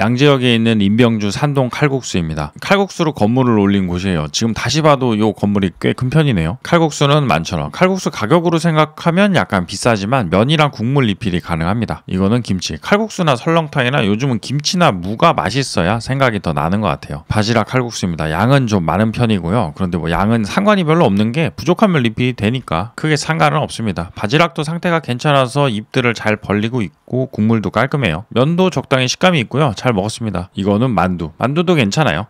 양재역에 있는 임병주 산동 칼국수입니다. 칼국수로 건물을 올린 곳이에요. 지금 다시 봐도 이 건물이 꽤 큰 편이네요. 칼국수는 만천원 칼국수 가격으로 생각하면 약간 비싸지만 면이랑 국물 리필이 가능합니다. 이거는 김치. 칼국수나 설렁탕이나 요즘은 김치나 무가 맛있어야 생각이 더 나는 것 같아요. 바지락 칼국수입니다. 양은 좀 많은 편이고요. 그런데 뭐 양은 상관이 별로 없는 게부족한면 리필이 되니까 크게 상관은 없습니다. 바지락도 상태가 괜찮아서 입들을 잘 벌리고 있고 국물도 깔끔해요. 면도 적당히 식감이 있고요. 잘잘 먹었습니다. 이거는 만두. 만두도 괜찮아요.